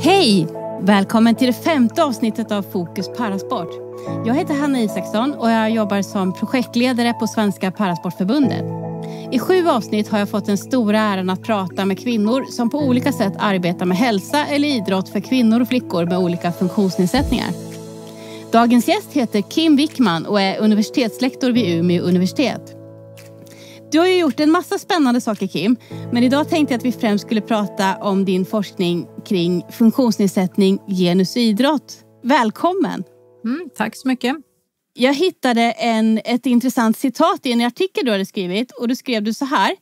Hej! Välkommen till det femte avsnittet av Fokus Parasport. Jag heter Hanna Isaksson och jag jobbar som projektledare på Svenska Parasportförbundet. I sju avsnitt har jag fått den stora äran att prata med kvinnor som på olika sätt arbetar med hälsa eller idrott för kvinnor och flickor med olika funktionsnedsättningar. Dagens gäst heter Kim Wickman och är universitetslektor vid Umeå universitet. Du har ju gjort en massa spännande saker Kim, men idag tänkte jag att vi främst skulle prata om din forskning kring funktionsnedsättning, genus och idrott. Välkommen! Mm, tack så mycket. Jag hittade en, ett intressant citat i en artikel du hade skrivit och då skrev du så här.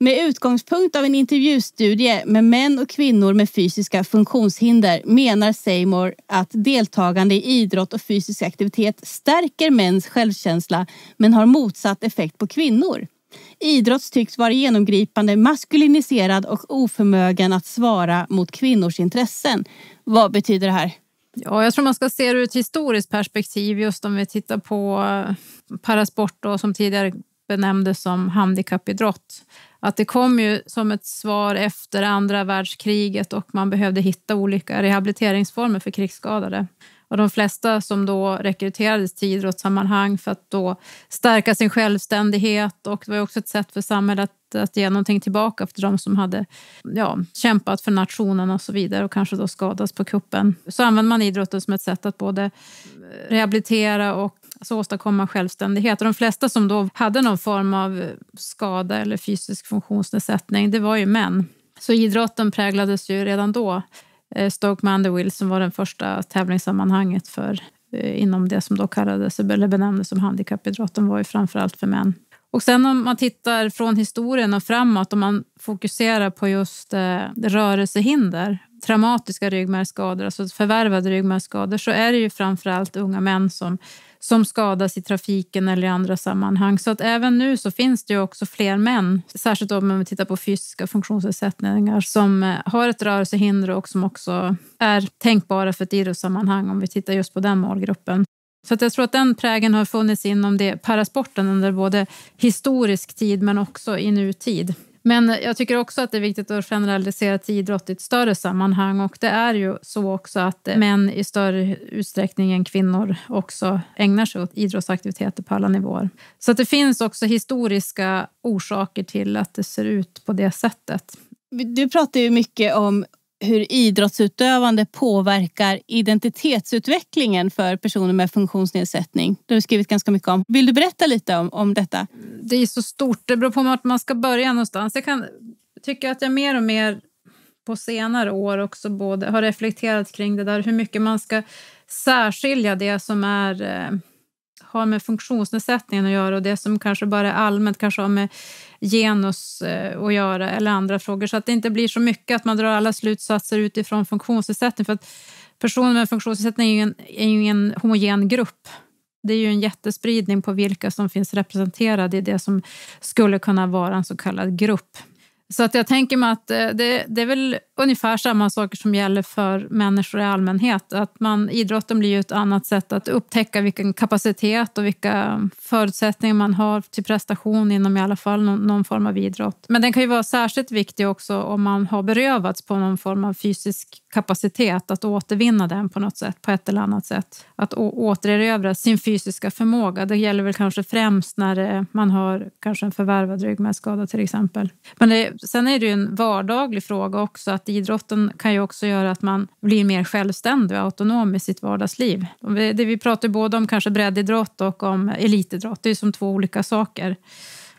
Med utgångspunkt av en intervjustudie med män och kvinnor med fysiska funktionshinder menar Seymour att deltagande i idrott och fysisk aktivitet stärker mäns självkänsla men har motsatt effekt på kvinnor. Idrott tycks vara genomgripande maskuliniserad och oförmögen att svara mot kvinnors intressen. Vad betyder det här? Ja, jag tror man ska se det ur ett historiskt perspektiv. Just om vi tittar på eh, parasport då, som tidigare benämndes som handikappidrott. Att det kom ju som ett svar efter andra världskriget och man behövde hitta olika rehabiliteringsformer för krigsskadade. Och de flesta som då rekryterades till idrottssammanhang för att då stärka sin självständighet och det var också ett sätt för samhället att, att ge någonting tillbaka för de som hade ja, kämpat för nationen och så vidare och kanske då skadats på kuppen. Så använde man idrotten som ett sätt att både rehabilitera och alltså åstadkomma självständighet. Och de flesta som då hade någon form av skada eller fysisk funktionsnedsättning, det var ju män. Så idrotten präglades ju redan då Eh, Stoke Mandeville som var den första tävlingssammanhanget för, eh, inom det som då kallades, eller benämndes som handikappidrotten var ju framförallt för män. Och sen om man tittar från historien och framåt, om man fokuserar på just eh, rörelsehinder, traumatiska ryggmärgsskador, alltså förvärvade ryggmärgsskador, så är det ju framförallt unga män som som skadas i trafiken eller i andra sammanhang. Så att även nu så finns det ju också fler män, särskilt om vi tittar på fysiska funktionsnedsättningar, som eh, har ett rörelsehinder och som också är tänkbara för ett idrottssammanhang om vi tittar just på den målgruppen. Så att jag tror att den prägen har funnits inom det parasporten under både historisk tid men också i nutid. Men jag tycker också att det är viktigt att generalisera till idrott i ett större sammanhang och det är ju så också att mm. män i större utsträckning än kvinnor också ägnar sig åt idrottsaktiviteter på alla nivåer. Så det finns också historiska orsaker till att det ser ut på det sättet. Du pratar ju mycket om hur idrottsutövande påverkar identitetsutvecklingen för personer med funktionsnedsättning. Det har du skrivit ganska mycket om. Vill du berätta lite om, om detta? Det är så stort. Det beror på vart man ska börja någonstans. Jag kan tycka att jag mer och mer på senare år också både har reflekterat kring det där hur mycket man ska särskilja det som är eh, har med funktionsnedsättningen att göra och det som kanske bara är allmänt kanske har med genus eh, att göra eller andra frågor. Så att det inte blir så mycket att man drar alla slutsatser utifrån funktionsnedsättning. För att personer med funktionsnedsättning är ju en, är ju en homogen grupp. Det är ju en jättespridning på vilka som finns representerade i det som skulle kunna vara en så kallad grupp så att jag tänker mig att eh, det, det, är väl ungefär samma saker som gäller för människor i allmänhet. Att man, idrotten blir ju ett annat sätt att upptäcka vilken kapacitet och vilka förutsättningar man har till prestation inom i alla fall någon, någon form av idrott. Men den kan ju vara särskilt viktig också om man har berövats på någon form av fysisk kapacitet, att återvinna den på något sätt, på ett eller annat sätt. Att återerövra sin fysiska förmåga. Det gäller väl kanske främst när eh, man har kanske en förvärvad ryggmärgsskada till exempel. Men det, Sen är det ju en vardaglig fråga också att idrotten kan ju också göra att man blir mer självständig och autonom i sitt vardagsliv. Det vi pratar både om kanske breddidrott och om elitidrott. Det är som två olika saker.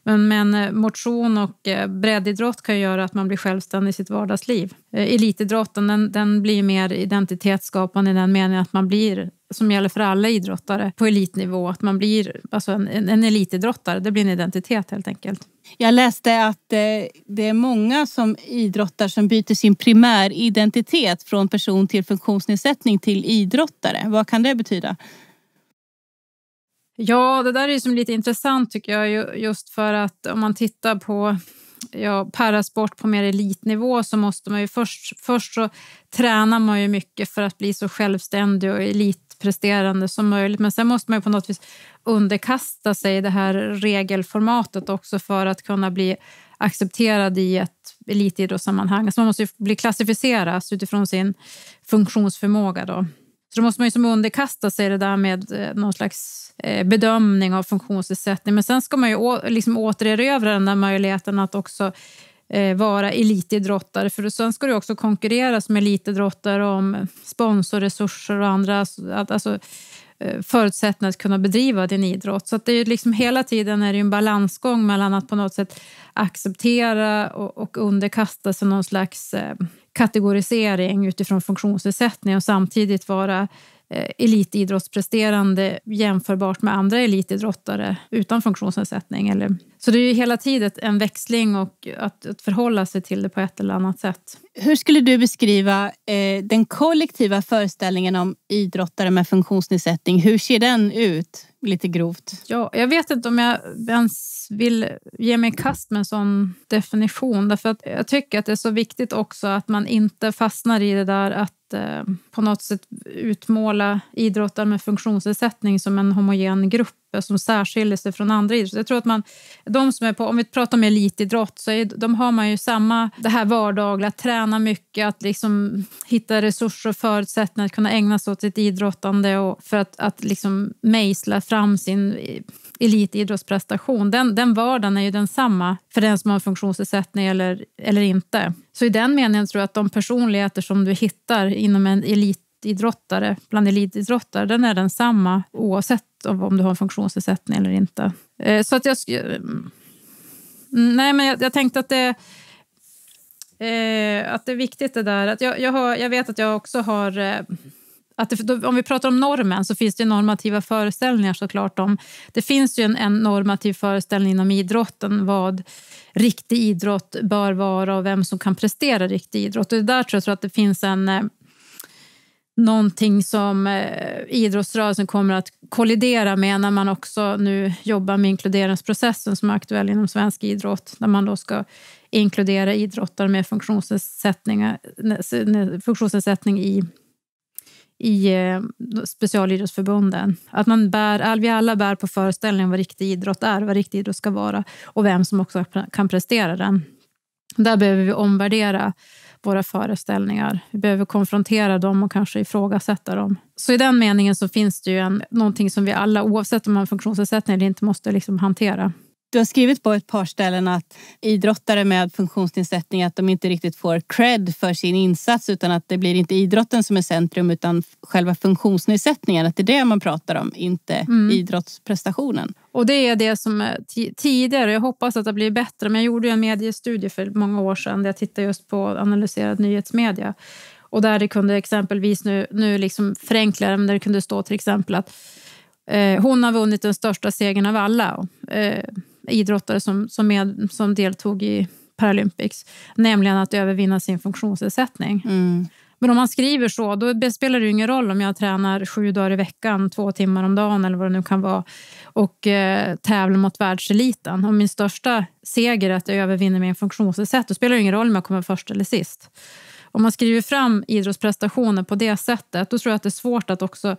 Men, men eh, motion och eh, breddidrott kan göra att man blir självständig i sitt vardagsliv. Eh, elitidrotten den, den blir mer identitetsskapande i den meningen att man blir som gäller för alla idrottare på elitnivå. Att man blir alltså en, en elitidrottare, det blir en identitet helt enkelt. Jag läste att det är många som idrottar som byter sin primäridentitet från person till funktionsnedsättning till idrottare. Vad kan det betyda? Ja, det där är som lite intressant tycker jag just för att om man tittar på ja, parasport på mer elitnivå så måste man ju först, först så tränar man ju mycket för att bli så självständig och elitpresterande som möjligt. Men sen måste man ju på något vis underkasta sig det här regelformatet också för att kunna bli accepterad i ett elitidrottssammanhang. Så man måste ju bli klassificeras utifrån sin funktionsförmåga. Då. Så då måste man ju som underkasta sig det där med eh, någon slags eh, bedömning av funktionsnedsättning. Men sen ska man ju liksom återerövra den där möjligheten att också eh, vara elitidrottare. För sen ska du också konkurrera som elitidrottare om sponsorresurser och andra alltså, alltså förutsättningar att kunna bedriva din idrott. Så det är liksom hela tiden är det en balansgång mellan att på något sätt acceptera och, och underkasta sig någon slags kategorisering utifrån funktionsnedsättning och samtidigt vara eh, elitidrottspresterande jämförbart med andra elitidrottare utan funktionsnedsättning. Så det är ju hela tiden en växling och att, förhålla sig till det på ett eller annat sätt. Hur skulle du beskriva eh, den kollektiva föreställningen om idrottare med funktionsnedsättning? Hur ser den ut? lite grovt. Ja, jag vet inte om jag ens vill ge mig i kast med en sån definition. Därför att jag tycker att det är så viktigt också att man inte fastnar i det där att eh, på något sätt utmåla idrottare med funktionsnedsättning som en homogen grupp som särskiljer sig från andra idrotter. Jag tror att man, de som är på, om vi pratar om elitidrott, så är, de har man ju samma, det här vardagliga, att träna mycket, att liksom hitta resurser och förutsättningar att kunna ägna sig åt sitt idrottande och för att, att liksom mejsla fram sin elitidrottsprestation. Den, den vardagen är ju densamma för den som har funktionsnedsättning eller, eller inte. Så i den meningen tror jag att de personligheter som du hittar inom en elit elitidrottare, bland elitidrottare, den är densamma oavsett om du har en funktionsnedsättning eller inte. Eh, så att jag... Mm, nej, men jag, jag tänkte att det... Eh, att det är viktigt det där. Att jag, jag, har, jag vet att jag också har... Eh, att det, om vi pratar om normen så finns det normativa föreställningar såklart. Om, det finns ju en, en, normativ föreställning inom idrotten vad riktig idrott bör vara och vem som kan prestera riktig idrott. Och där tror jag tror att det finns en... Eh, någonting som eh, idrottsrörelsen kommer att kollidera med när man också nu jobbar med inkluderingsprocessen som är aktuell inom svensk idrott, där man då ska inkludera idrottare med funktionsnedsättning i, i eh, specialidrottsförbunden. Att man bär, vi alla bär på föreställningen vad riktig idrott är, vad riktig idrott ska vara och vem som också kan prestera den. Där behöver vi omvärdera våra föreställningar. Vi behöver konfrontera dem och kanske ifrågasätta dem. Så i den meningen så finns det ju en, någonting som vi alla, oavsett om man har funktionsnedsättning eller inte, måste liksom hantera. Du har skrivit på ett par ställen att idrottare med funktionsnedsättning att de inte riktigt får cred för sin insats utan att det blir inte idrotten som är centrum utan själva funktionsnedsättningen. Att det är det man pratar om, inte mm. idrottsprestationen. Och det är det som tidigare, jag hoppas att det blir bättre, men jag gjorde en mediestudie för många år sedan där jag tittade just på analyserad nyhetsmedia. Och där det kunde exempelvis, nu, nu liksom förenklar men där det kunde stå till exempel att eh, hon har vunnit den största segern av alla eh, idrottare som, som, med, som deltog i Paralympics, nämligen att övervinna sin funktionsnedsättning. Mm. Men om man skriver så, då spelar det ingen roll om jag tränar sju dagar i veckan, två timmar om dagen eller vad det nu kan vara och eh, tävlar mot världseliten. Om min största seger är att jag övervinner min funktionsnedsättning, då spelar det ingen roll om jag kommer först eller sist. Om man skriver fram idrottsprestationer på det sättet, då tror jag att det är svårt att också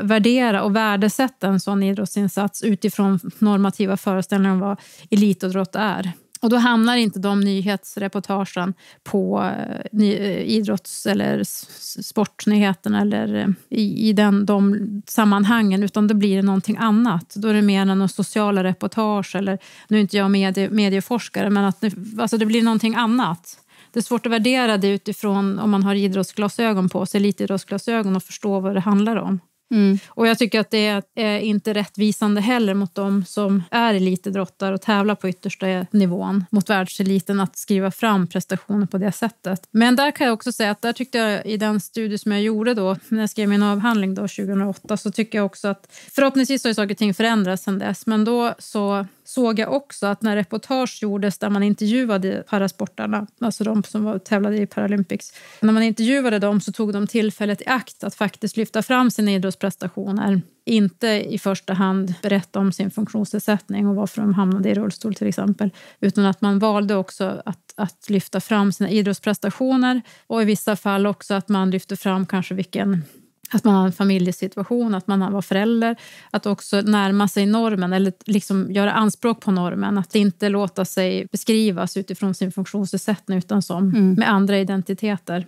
värdera och värdesätta en sån idrottsinsats utifrån normativa föreställningar om vad elitidrott är. Och då hamnar inte de nyhetsreportagen på eh, eh, idrotts eller sportnyheterna eller eh, i, i den, de sammanhangen, utan då blir det någonting annat. Då är det mer någon sociala reportage eller, nu är inte jag medie, medieforskare, men att det, alltså det blir någonting annat. Det är svårt att värdera det utifrån om man har idrottsglasögon på sig, elitidrottsglasögon och förstå vad det handlar om. Mm. Och jag tycker att det är inte rättvisande heller mot dem som är elitidrottare och tävlar på yttersta nivån mot världseliten att skriva fram prestationer på det sättet. Men där kan jag också säga att där tyckte jag i den studie som jag gjorde då när jag skrev min avhandling då 2008 så tycker jag också att förhoppningsvis har saker och ting förändrats sedan dess men då så såg jag också att när reportage gjordes där man intervjuade parasportarna, alltså de som var, tävlade i Paralympics, när man intervjuade dem så tog de tillfället i akt att faktiskt lyfta fram sina idrottsprestationer. Inte i första hand berätta om sin funktionsnedsättning och varför de hamnade i rullstol till exempel, utan att man valde också att, att lyfta fram sina idrottsprestationer och i vissa fall också att man lyfte fram kanske vilken att man har en familjesituation, att man var förälder. Att också närma sig normen eller liksom göra anspråk på normen. Att inte låta sig beskrivas utifrån sin funktionsnedsättning utan som mm. med andra identiteter.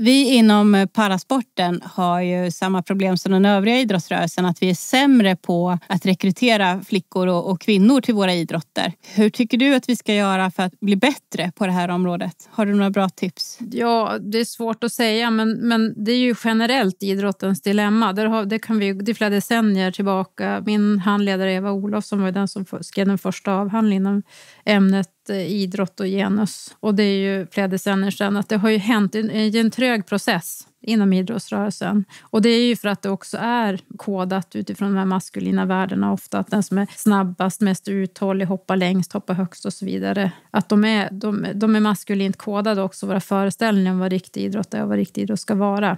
Vi inom eh, parasporten har ju samma problem som den övriga idrottsrörelsen, att vi är sämre på att rekrytera flickor och, kvinnor till våra idrotter. Hur tycker du att vi ska göra för att bli bättre på det här området? Har du några bra tips? Ja, det är svårt att säga, men, men det är ju generellt idrottens dilemma. Där har, det, kan vi, det är flera decennier tillbaka. Min handledare Eva Olofsson var den som skrev den första avhandlingen om ämnet Eh, idrott och genus. Och det är ju flera decennier sedan. Att det har ju hänt, i en trög process inom idrottsrörelsen. Och det är ju för att det också är kodat utifrån de här maskulina värdena ofta. Att den som är snabbast, mest uthållig, hoppar längst, hoppar högst och så vidare. Att de är, de, de är maskulint kodade också, våra föreställningar om vad riktig idrott är och vad riktig idrott ska vara.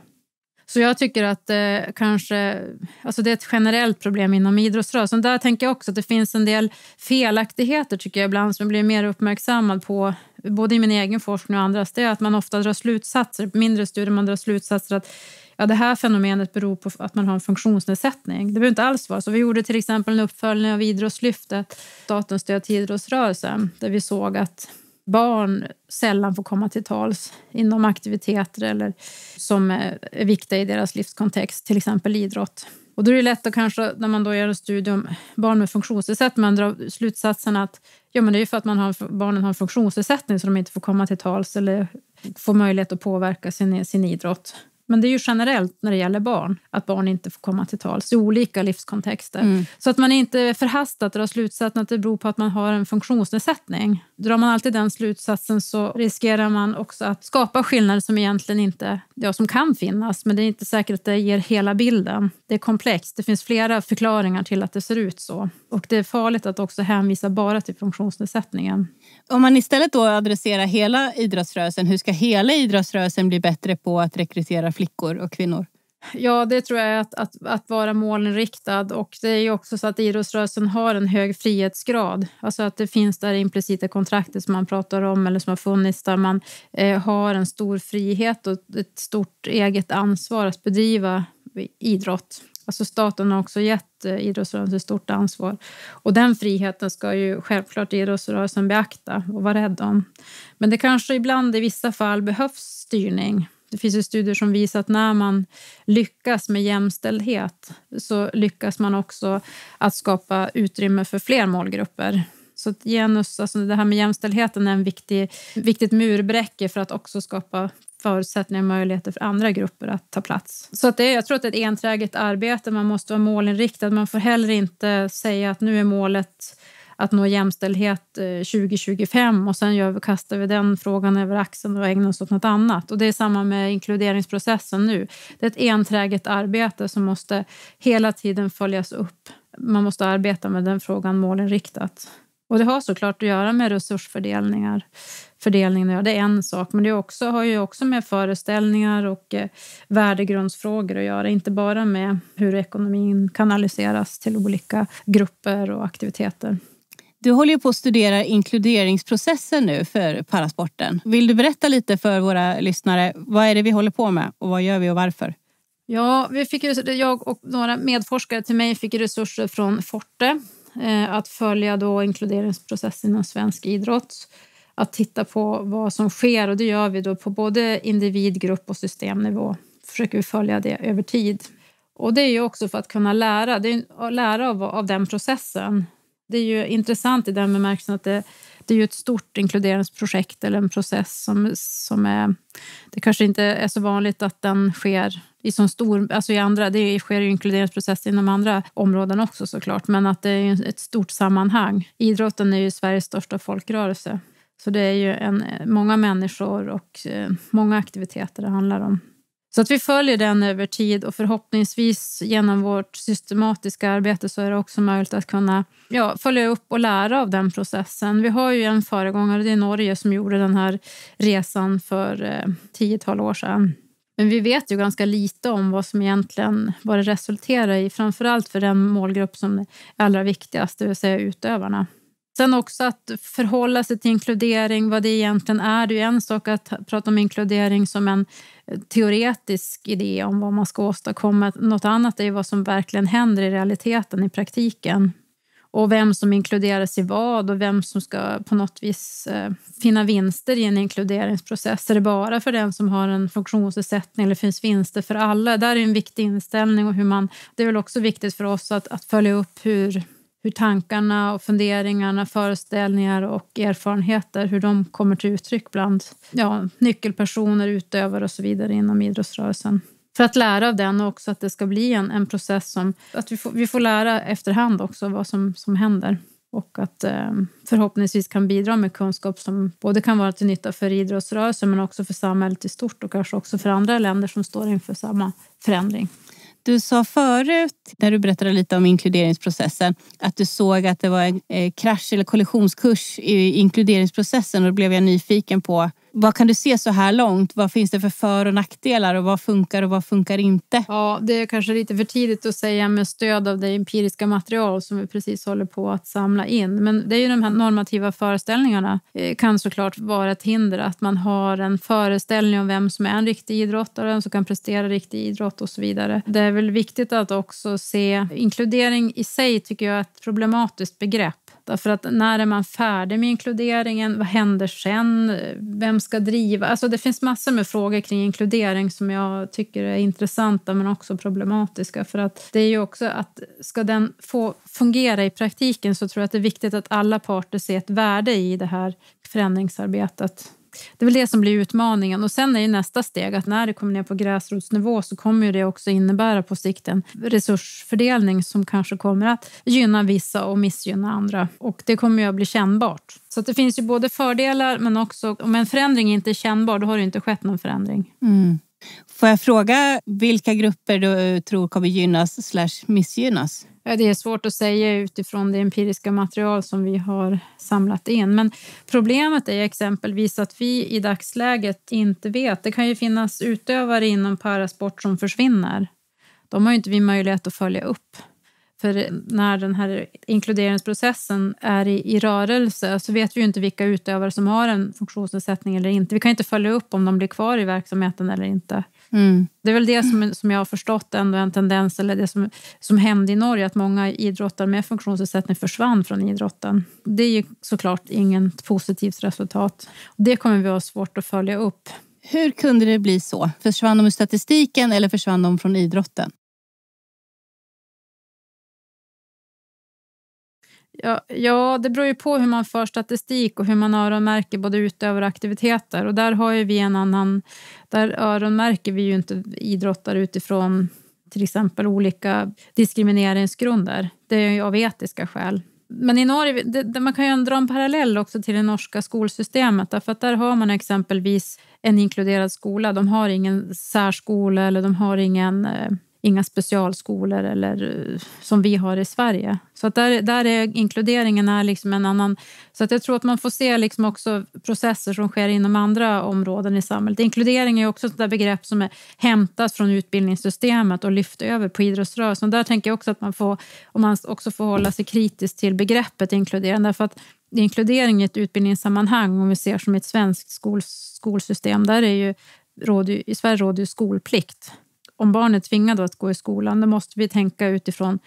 Så jag tycker att eh, kanske, alltså det är ett generellt problem inom idrottsrörelsen. Där tänker jag också att det finns en del felaktigheter tycker jag ibland som jag blir mer uppmärksammad på både i min egen forskning och andras. Det är att man ofta drar slutsatser, mindre studier, man drar slutsatser att ja, det här fenomenet beror på att man har en funktionsnedsättning. Det behöver inte alls vara så. Vi gjorde till exempel en uppföljning av Idrottslyftet, statens stöd till idrottsrörelsen, där vi såg att barn sällan får komma till tals inom aktiviteter eller som är viktiga i deras livskontext, till exempel idrott. Och då är det lätt att kanske, när man då gör en studie om barn med funktionsnedsättning, man drar slutsatsen att ja, men det är för att man har, barnen har en funktionsnedsättning så de inte får komma till tals eller får möjlighet att påverka sin, sin idrott. Men det är ju generellt när det gäller barn, att barn inte får komma till tals i olika livskontexter. Mm. Så att man inte förhastat drar slutsatsen att det beror på att man har en funktionsnedsättning. Drar man alltid den slutsatsen så riskerar man också att skapa skillnader som egentligen inte, ja som kan finnas, men det är inte säkert att det ger hela bilden. Det är komplext, det finns flera förklaringar till att det ser ut så. Och det är farligt att också hänvisa bara till funktionsnedsättningen om man istället då adresserar hela idrottsrörelsen, hur ska hela idrottsrörelsen bli bättre på att rekrytera flickor och kvinnor? Ja, det tror jag är att, att, att vara målinriktad. Och det är ju också så att idrottsrörelsen har en hög frihetsgrad. Alltså att det finns där implicita kontraktet som man pratar om eller som har funnits där man eh, har en stor frihet och ett stort eget ansvar att bedriva idrott. Alltså staten har också gett eh, idrottsrörelsen stort ansvar. Och den friheten ska ju självklart idrottsrörelsen beakta och vara rädd om. Men det kanske ibland i vissa fall behövs styrning. Det finns ju studier som visar att när man lyckas med jämställdhet så lyckas man också att skapa utrymme för fler målgrupper. Så att genus, alltså det här med jämställdheten är en viktig, viktigt murbräcke för att också skapa förutsättningar och möjligheter för andra grupper att ta plats. Så att det, är, jag tror att det är ett enträget arbete. Man måste vara målinriktad. Man får heller inte säga att nu är målet att nå jämställdhet 2025 eh, och sen gör vi, kastar vi den frågan över axeln och ägnar oss åt något annat. Och det är samma med inkluderingsprocessen nu. Det är ett enträget arbete som måste hela tiden följas upp. Man måste arbeta med den frågan målinriktat. Och det har såklart att göra med resursfördelningar. Fördelningen, det är en sak, men det också, har ju också med föreställningar och eh, värdegrundsfrågor att göra. Inte bara med hur ekonomin kanaliseras till olika grupper och aktiviteter. Du håller ju på att studera inkluderingsprocessen nu för parasporten. Vill du berätta lite för våra lyssnare, vad är det vi håller på med och vad gör vi och varför? Ja, vi fick, jag och några medforskare till mig fick resurser från Forte Eh, att följa då inkluderingsprocessen inom svensk idrott att titta på vad som sker och det gör vi då på både individ, grupp och systemnivå. Försöker vi följa det över tid. Och det är ju också för att kunna lära, det är, lära av, av den processen. Det är ju intressant i den bemärkelsen att det, det är ju ett stort inkluderingsprojekt eller en process som, som är... Det kanske inte är så vanligt att den sker i så stor... Alltså i andra, det sker ju inkluderingsprocesser inom andra områden också såklart, men att det är ett stort sammanhang. Idrotten är ju Sveriges största folkrörelse. Så det är ju en, många människor och eh, många aktiviteter det handlar om. Så att vi följer den över tid och förhoppningsvis genom vårt systematiska arbete så är det också möjligt att kunna ja, följa upp och lära av den processen. Vi har ju en föregångare, det är Norge, som gjorde den här resan för eh, tiotal år sedan. Men vi vet ju ganska lite om vad som egentligen vad det resulterar i, framförallt för den målgrupp som är allra viktigast, det vill säga utövarna. Sen också att förhålla sig till inkludering, vad det egentligen är. Det är ju en sak att prata om inkludering som en eh, teoretisk idé om vad man ska åstadkomma. Något annat är vad som verkligen händer i realiteten, i praktiken. Och vem som inkluderas i vad och vem som ska på något vis eh, finna vinster i en inkluderingsprocess. Är det bara för den som har en funktionsnedsättning eller finns vinster för alla? Där är en viktig inställning och hur man... Det är väl också viktigt för oss att, att följa upp hur hur tankarna och funderingarna, föreställningar och erfarenheter hur de kommer till uttryck bland ja, nyckelpersoner, utövare och så vidare inom idrottsrörelsen. För att lära av den och också att det ska bli en, en process som... Att vi får, vi får lära efterhand också vad som, som händer och att eh, förhoppningsvis kan bidra med kunskap som både kan vara till nytta för idrottsrörelsen men också för samhället i stort och kanske också för andra länder som står inför samma förändring. Du sa förut, när du berättade lite om inkluderingsprocessen, att du såg att det var en eh, krasch eller kollisionskurs i inkluderingsprocessen och då blev jag nyfiken på vad kan du se så här långt? Vad finns det för för och nackdelar och vad funkar och vad funkar inte? Ja, det är kanske lite för tidigt att säga med stöd av det empiriska material som vi precis håller på att samla in. Men det är ju de här normativa föreställningarna eh, kan såklart vara ett hinder. Att man har en föreställning om vem som är en riktig idrottare, vem som kan prestera riktig idrott och så vidare. Det är väl viktigt att också se inkludering i sig tycker jag är ett problematiskt begrepp. Därför att när är man färdig med inkluderingen? Vad händer sen? Vem ska driva? Alltså det finns massor med frågor kring inkludering som jag tycker är intressanta men också problematiska. För att det är ju också att ska den få fungera i praktiken så tror jag att det är viktigt att alla parter ser ett värde i det här förändringsarbetet det är väl det som blir utmaningen. Och Sen är ju nästa steg att när det kommer ner på gräsrotsnivå så kommer det också innebära på sikt en resursfördelning som kanske kommer att gynna vissa och missgynna andra. Och Det kommer ju att bli kännbart. Så det finns ju både fördelar, men också om en förändring inte är kännbar då har det inte skett någon förändring. Mm. Får jag fråga vilka grupper du eh, tror kommer gynnas slash missgynnas? Det är svårt att säga utifrån det empiriska material som vi har samlat in. Men problemet är exempelvis att vi i dagsläget inte vet. Det kan ju finnas utövare inom parasport som försvinner. De har inte vi möjlighet att följa upp. För när den här inkluderingsprocessen är i, i, rörelse så vet vi ju inte vilka utövare som har en funktionsnedsättning eller inte. Vi kan inte följa upp om de blir kvar i verksamheten eller inte. Mm. Det är väl det som, mm. som jag har förstått ändå en tendens, eller det som, som hände i Norge, att många idrottare med funktionsnedsättning försvann från idrotten. Det är ju såklart inget positivt resultat. Det kommer vi ha svårt att följa upp. Hur kunde det bli så? Försvann de ur statistiken eller försvann de från idrotten? Ja, ja, det beror ju på hur man för statistik och hur man öronmärker både utövare och aktiviteter. Och där har vi en annan... Där öronmärker vi ju inte idrottare utifrån till exempel olika diskrimineringsgrunder. Det är ju av etiska skäl. Men i Norge, det, man kan ju dra en parallell också till det norska skolsystemet. Därför att där har man exempelvis en inkluderad skola. De har ingen särskola eller de har ingen eh, inga specialskolor eller, eh, som vi har i Sverige. Så att där, där är inkluderingen är liksom en annan... Så att jag tror att man får se liksom också processer som sker inom andra områden i samhället. Inkludering är också ett där begrepp som är, hämtas från utbildningssystemet och lyft över på idrottsrörelsen. Där tänker jag också att man får, och man också får hålla sig kritisk till begreppet inkludering. Därför att inkludering i ett utbildningssammanhang, om vi ser som ett svenskt skol, skolsystem, där är ju, råd, i Sverige råder ju skolplikt om barn är tvingade att gå i skolan, då måste vi tänka utifrån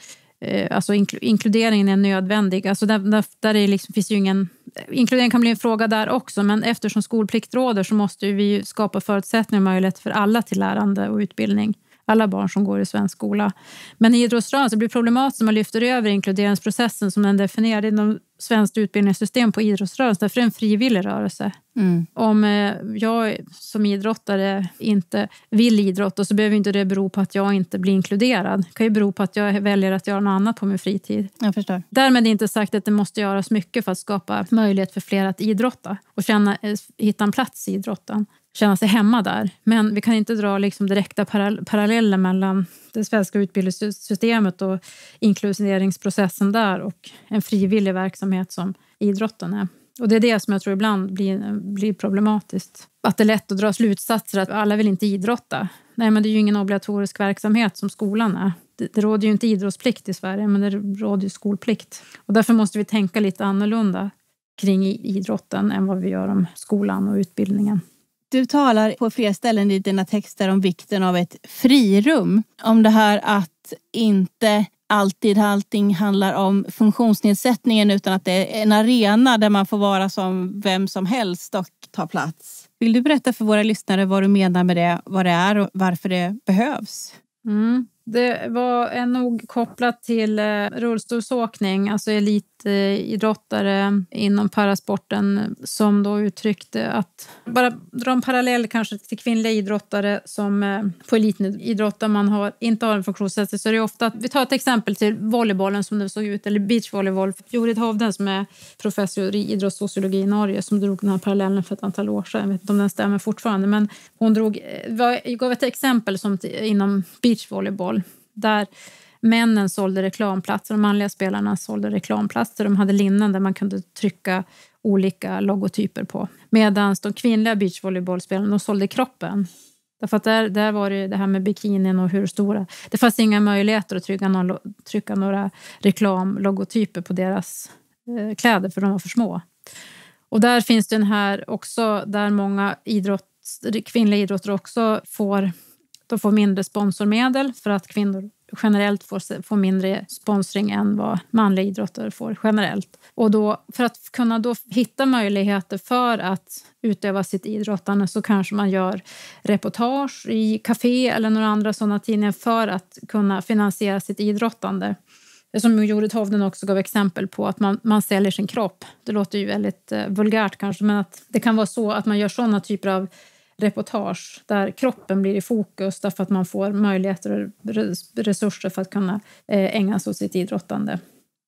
eh, Alltså inkluderingen är nödvändig. Alltså där, där, där är liksom, finns ingen, inkludering kan bli en fråga där också, men eftersom skolplikt råder så måste vi skapa förutsättningar och möjligheter för alla till lärande och utbildning alla barn som går i svensk skola. Men i idrottsrörelsen blir problematiskt om man lyfter över inkluderingsprocessen som den definierade inom svenskt utbildningssystem på idrottsrörelsen, för det är en frivillig rörelse. Mm. Om eh, jag som idrottare inte vill idrotta så behöver inte det bero på att jag inte blir inkluderad. Det kan ju bero på att jag väljer att göra något annat på min fritid. Jag förstår. Därmed inte sagt att det måste göras mycket för att skapa möjlighet för fler att idrotta och känna, eh, hitta en plats i idrotten känna sig hemma där. Men vi kan inte dra liksom direkta paralleller mellan det svenska utbildningssystemet och inkluderingsprocessen där och en frivillig verksamhet som idrotten är. Och Det är det som jag tror ibland blir, blir problematiskt. Att det är lätt att dra slutsatser att alla vill inte idrotta. Nej, men det är ju ingen obligatorisk verksamhet som skolan är. Det, det råder ju inte idrottsplikt i Sverige, men det råder ju skolplikt. Och därför måste vi tänka lite annorlunda kring idrotten än vad vi gör om skolan och utbildningen. Du talar på flera ställen i dina texter om vikten av ett frirum. Om det här att inte alltid allting handlar om funktionsnedsättningen utan att det är en arena där man får vara som vem som helst och ta plats. Vill du berätta för våra lyssnare vad du menar med det, vad det är och varför det behövs? Mm. Det var nog kopplat till eh, rullstolsåkning, alltså elit elitidrottare inom parasporten som då uttryckte att, bara dra en parallell kanske till kvinnliga idrottare som eh, på elitidrott där man har, inte har en funktionsnedsättning så är det ofta, vi tar ett exempel till volleybollen som det såg ut, eller beachvolleyboll. Jorid Hovden som är professor i idrottssociologi i Norge som drog den här parallellen för ett antal år sedan, jag vet inte om den stämmer fortfarande, men hon drog, eh, gav ett exempel som inom beachvolleyboll där Männen sålde reklamplatser, de manliga spelarna sålde reklamplatser. De hade linnen där man kunde trycka olika logotyper på. Medan de kvinnliga beachvolleybollspelarna de sålde kroppen. Därför att där, där var det det här med bikinin och hur stora... Det fanns inga möjligheter att trycka, någon, trycka några reklamlogotyper på deras eh, kläder för de var för små. Och där finns den här också, där många idrott, kvinnliga idrotter också får de får mindre sponsormedel för att kvinnor generellt får, får mindre sponsring än vad manliga idrotter får generellt. Och då, för att kunna då hitta möjligheter för att utöva sitt idrottande så kanske man gör reportage i kafé eller några andra sådana tidningar för att kunna finansiera sitt idrottande. Som Jorid Hovden också gav exempel på, att man, man säljer sin kropp. Det låter ju väldigt eh, vulgärt kanske, men att det kan vara så att man gör sådana typer av reportage där kroppen blir i fokus därför att man får möjligheter och resurser för att kunna eh, ägna sig åt sitt idrottande.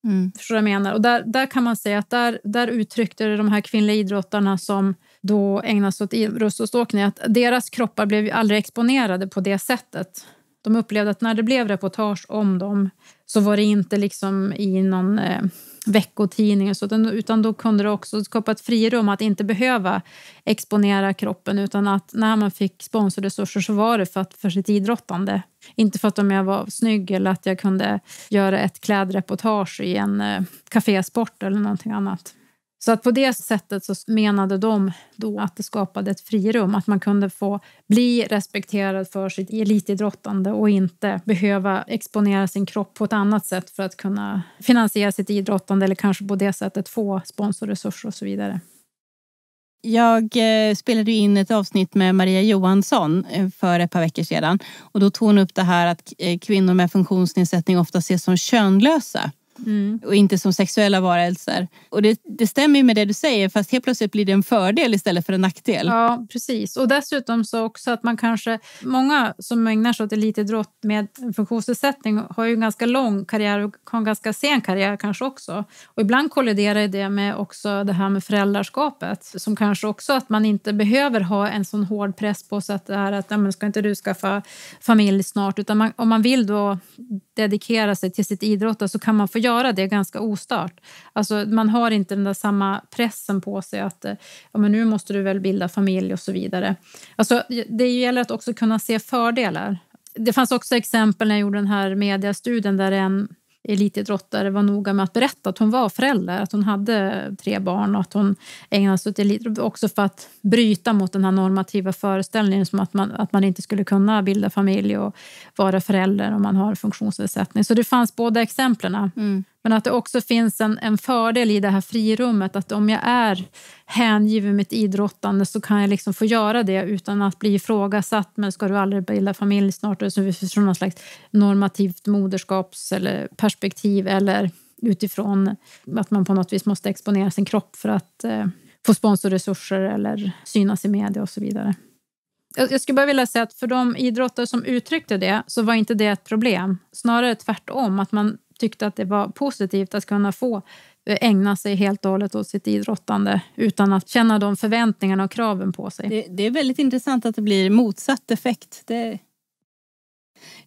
Mm. Förstår du vad jag menar? Och där, där kan man säga att där, där uttryckte de här kvinnliga idrottarna som då ägnade sig åt rullstolsåkning att deras kroppar blev aldrig exponerade på det sättet de upplevde att när det blev reportage om dem så var det inte liksom i någon eh, veckotidning så, utan då kunde det också skapa ett frirum att inte behöva exponera kroppen utan att när man fick sponsorresurser så var det för, att, för sitt idrottande. Inte för att om jag var snygg eller att jag kunde göra ett klädreportage i en eh, kafésport eller någonting annat. Så att på det sättet så menade de då att det skapade ett frirum, att man kunde få bli respekterad för sitt elitidrottande och inte behöva exponera sin kropp på ett annat sätt för att kunna finansiera sitt idrottande eller kanske på det sättet få sponsorresurser och så vidare. Jag eh, spelade in ett avsnitt med Maria Johansson eh, för ett par veckor sedan och då tog hon upp det här att eh, kvinnor med funktionsnedsättning ofta ses som könlösa. Mm. och inte som sexuella varelser. Och det, det stämmer med det du säger fast helt plötsligt blir det en fördel istället för en nackdel. Ja, precis. Och dessutom så också att man kanske... Många som ägnar sig åt elitidrott med funktionsnedsättning har ju en ganska lång karriär och har en ganska sen karriär kanske också. Och ibland kolliderar det med också det här med föräldraskapet som kanske också att man inte behöver ha en sån hård press på sig att det här att ska inte du skaffa familj snart utan man, om man vill då dedikera sig till sitt idrottande så kan man få göra det ganska ostört. Alltså, man har inte den där samma pressen på sig att eh, ja, men nu måste du väl bilda familj och så vidare. Alltså, det gäller att också kunna se fördelar. Det fanns också exempel när jag gjorde den här mediestudien där en elitidrottare var noga med att berätta att hon var förälder, att hon hade tre barn och att hon ägnade sig åt elitidrott. Också för att bryta mot den här normativa föreställningen som att man, att man inte skulle kunna bilda familj och vara förälder om man har funktionsnedsättning. Så det fanns båda exemplen. Mm. Men att det också finns en, en fördel i det här frirummet. Att om jag är hängiven mitt idrottande så kan jag liksom få göra det utan att bli ifrågasatt. Men ska du aldrig bilda familj snart? Från något slags normativt moderskaps eller perspektiv eller utifrån att man på något vis måste exponera sin kropp för att eh, få sponsorresurser eller synas i media och så vidare. Jag, jag skulle bara vilja säga att för de idrottare som uttryckte det så var inte det ett problem. Snarare tvärtom, att man tyckte att det var positivt att kunna få eh, ägna sig helt och hållet åt sitt idrottande utan att känna de förväntningarna och kraven på sig. Det, det är väldigt intressant att det blir motsatt effekt. Det...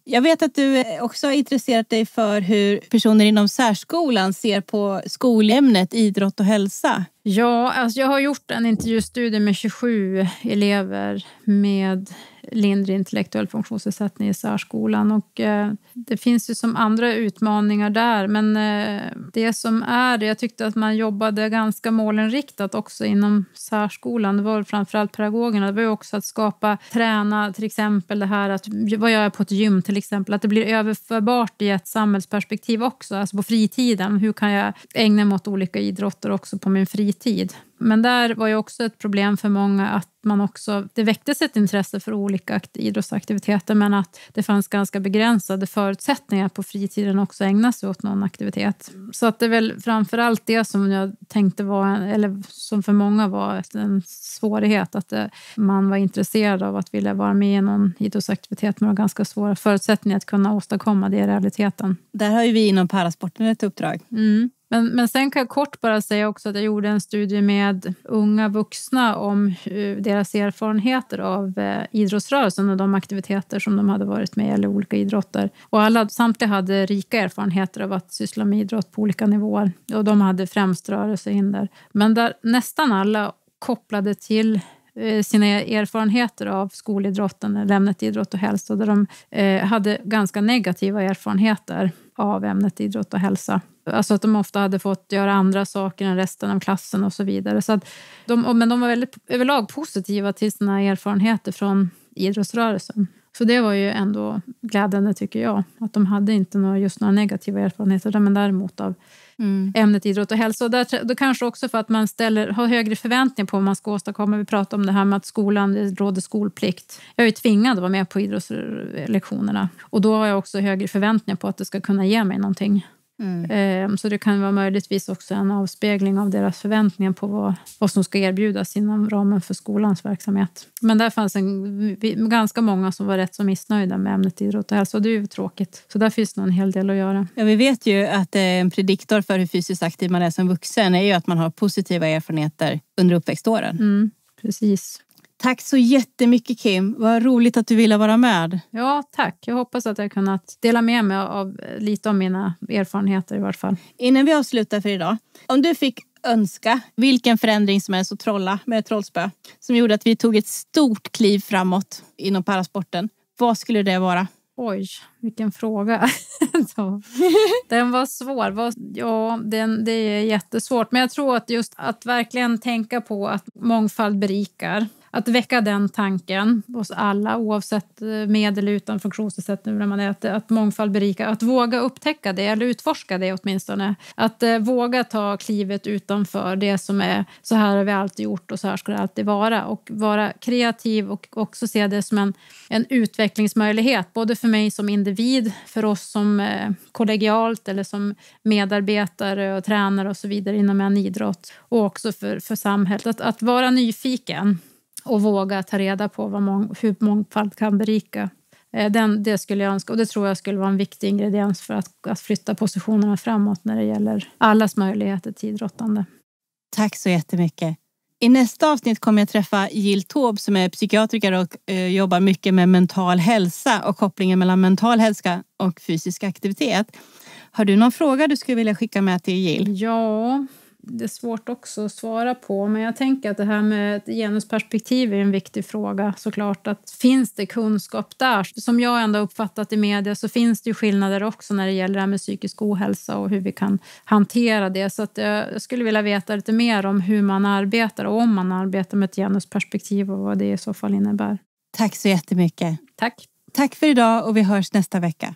Jag vet att du eh, också har intresserat dig för hur personer inom särskolan ser på skolämnet idrott och hälsa. Ja, alltså jag har gjort en intervjustudie med 27 elever med lindrig intellektuell funktionsnedsättning i särskolan. Och, eh, det finns ju som andra utmaningar där, men eh, det som är det... Jag tyckte att man jobbade ganska målinriktat också inom särskolan. Det var framförallt pedagogerna. Det var ju också att skapa, träna till exempel det här att vad gör jag på ett gym till exempel? Att det blir överförbart i ett samhällsperspektiv också, alltså på fritiden. Hur kan jag ägna mig åt olika idrotter också på min fritid? Men där var ju också ett problem för många att man också, det väcktes ett intresse för olika idrottsaktiviteter men att det fanns ganska begränsade förutsättningar på fritiden också ägna sig åt någon aktivitet. Så att det är väl allt det som jag tänkte var, eller som för många var en svårighet, att det, eh, man var intresserad av att vilja vara med i någon idrottsaktivitet men har ganska svåra förutsättningar att kunna åstadkomma det i realiteten. Där har ju vi inom parasporten ett uppdrag. Mm. Men, men sen kan jag kort bara säga också att jag gjorde en studie med unga vuxna om eh, deras erfarenheter av eh, idrottsrörelsen och de aktiviteter som de hade varit med i, eller olika idrotter. Och alla, samtliga hade rika erfarenheter av att syssla med idrott på olika nivåer och de hade främst rörelsehinder. Men där nästan alla kopplade till eh, sina erfarenheter av skolidrotten, eller ämnet idrott och hälsa, där de hade ganska negativa erfarenheter av ämnet idrott och hälsa. Alltså att de ofta hade fått göra andra saker än resten av klassen och så vidare. Så de, men de var väldigt, överlag positiva till sina erfarenheter från idrottsrörelsen. Så det var ju ändå glädjande tycker jag. Att de hade inte några, just några negativa erfarenheter, men däremot av mm. ämnet idrott och hälsa. Och där, då kanske också för att man ställer, har högre förväntningar på vad man ska åstadkomma. Vi pratade om det här med att skolan råder skolplikt. Jag är ju tvingad att vara med på idrottslektionerna och då har jag också högre förväntningar på att det ska kunna ge mig någonting. Mm. Ehm, så det kan vara möjligtvis också en avspegling av deras förväntningar på vad, vad som ska erbjudas inom ramen för skolans verksamhet. Men där fanns en, ganska många som var rätt så missnöjda med ämnet idrott och hälsa och det är ju tråkigt. Så där finns nog en hel del att göra. Ja, vi vet ju att eh, en prediktor för hur fysiskt aktiv man är som vuxen är ju att man har positiva erfarenheter under uppväxtåren. Mm, precis. Tack så jättemycket Kim. Vad roligt att du ville vara med. Ja, tack. Jag hoppas att jag kunnat dela med mig av lite av mina erfarenheter i vart fall. Innan vi avslutar för idag. Om du fick önska vilken förändring som helst och trolla med trollspö som gjorde att vi tog ett stort kliv framåt inom parasporten. Vad skulle det vara? Oj, vilken fråga. den var svår. Ja, den, det är jättesvårt. Men jag tror att just att verkligen tänka på att mångfald berikar att väcka den tanken hos alla oavsett eh, med eller utan funktionsnedsättning, när man är, att, att mångfald berikar. Att våga upptäcka det, eller utforska det åtminstone. Att eh, våga ta klivet utanför det som är så här har vi alltid gjort och så här ska det alltid vara. Och vara kreativ och också se det som en, en utvecklingsmöjlighet både för mig som individ, för oss som eh, kollegialt eller som medarbetare och tränare och så vidare inom en idrott och också för, för samhället. Att, att vara nyfiken och våga ta reda på vad mång, hur mångfald kan berika. Eh, den, det skulle jag önska och det tror jag skulle vara en viktig ingrediens för att, att flytta positionerna framåt när det gäller allas möjligheter till idrottande. Tack så jättemycket. I nästa avsnitt kommer jag träffa Jill Taube som är psykiatriker och eh, jobbar mycket med mental hälsa och kopplingen mellan mental hälsa och fysisk aktivitet. Har du någon fråga du skulle vilja skicka med till Jill? Ja, det är svårt också att svara på, men jag tänker att det här med ett genusperspektiv är en viktig fråga såklart. Att finns det kunskap där? Som jag ändå uppfattat i media så finns det ju skillnader också när det gäller det här med psykisk ohälsa och hur vi kan hantera det. Så att eh, jag skulle vilja veta lite mer om hur man arbetar och om man arbetar med ett genusperspektiv och vad det i så fall innebär. Tack så jättemycket. Tack. Tack för idag och vi hörs nästa vecka.